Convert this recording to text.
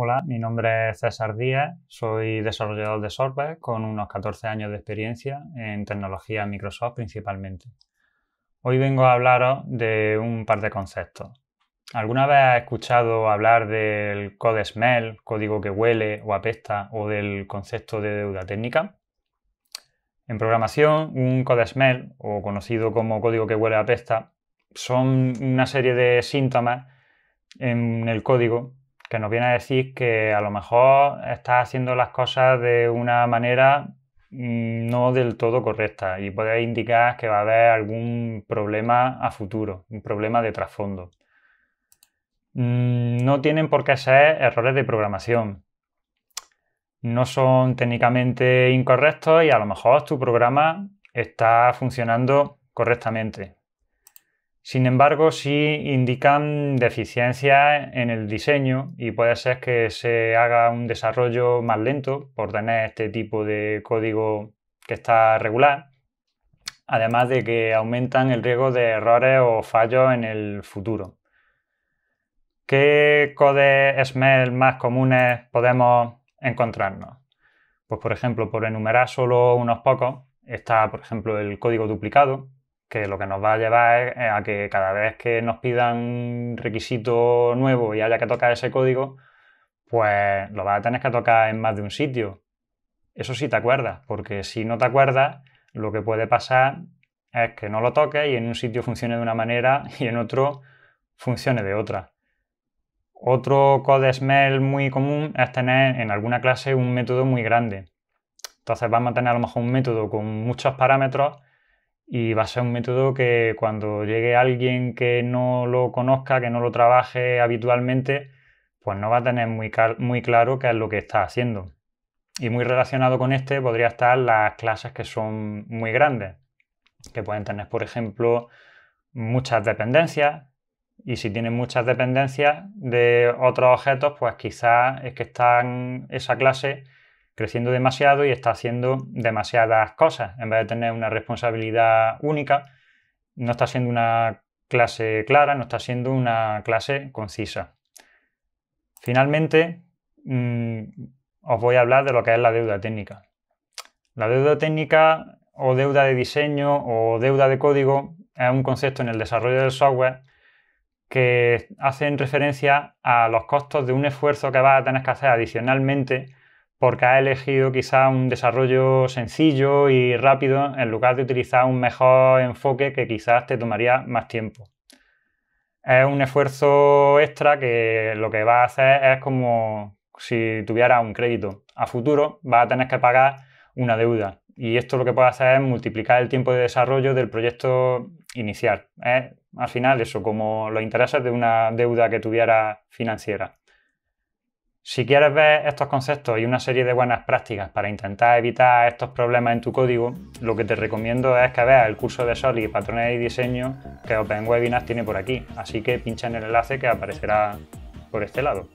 Hola, mi nombre es César Díaz, soy desarrollador de software con unos 14 años de experiencia en tecnología Microsoft principalmente. Hoy vengo a hablaros de un par de conceptos. ¿Alguna vez has escuchado hablar del code smell, código que huele o apesta, o del concepto de deuda técnica? En programación, un code smell, o conocido como código que huele a apesta, son una serie de síntomas en el código que nos viene a decir que a lo mejor estás haciendo las cosas de una manera mm, no del todo correcta y puede indicar que va a haber algún problema a futuro, un problema de trasfondo. Mm, no tienen por qué ser errores de programación. No son técnicamente incorrectos y a lo mejor tu programa está funcionando correctamente. Sin embargo, sí indican deficiencias en el diseño y puede ser que se haga un desarrollo más lento por tener este tipo de código que está regular, además de que aumentan el riesgo de errores o fallos en el futuro. ¿Qué codes SMEL más comunes podemos encontrarnos? Pues por ejemplo, por enumerar solo unos pocos, está por ejemplo el código duplicado, que lo que nos va a llevar es eh, a que cada vez que nos pidan requisito nuevo y haya que tocar ese código, pues lo vas a tener que tocar en más de un sitio. Eso sí te acuerdas, porque si no te acuerdas, lo que puede pasar es que no lo toques y en un sitio funcione de una manera y en otro funcione de otra. Otro code smell muy común es tener en alguna clase un método muy grande. Entonces vamos a tener a lo mejor un método con muchos parámetros y va a ser un método que cuando llegue alguien que no lo conozca, que no lo trabaje habitualmente, pues no va a tener muy, muy claro qué es lo que está haciendo. Y muy relacionado con este podría estar las clases que son muy grandes, que pueden tener, por ejemplo, muchas dependencias. Y si tienen muchas dependencias de otros objetos, pues quizás es que están esa clase creciendo demasiado y está haciendo demasiadas cosas. En vez de tener una responsabilidad única, no está siendo una clase clara, no está siendo una clase concisa. Finalmente, mm, os voy a hablar de lo que es la deuda técnica. La deuda técnica o deuda de diseño o deuda de código es un concepto en el desarrollo del software que hacen referencia a los costos de un esfuerzo que vas a tener que hacer adicionalmente porque ha elegido quizá un desarrollo sencillo y rápido en lugar de utilizar un mejor enfoque que quizás te tomaría más tiempo. Es un esfuerzo extra que lo que va a hacer es como si tuviera un crédito. A futuro va a tener que pagar una deuda y esto lo que puede hacer es multiplicar el tiempo de desarrollo del proyecto inicial. al final eso, como los intereses de una deuda que tuviera financiera. Si quieres ver estos conceptos y una serie de buenas prácticas para intentar evitar estos problemas en tu código, lo que te recomiendo es que veas el curso de Solid, patrones y diseño que webinars tiene por aquí, así que pincha en el enlace que aparecerá por este lado.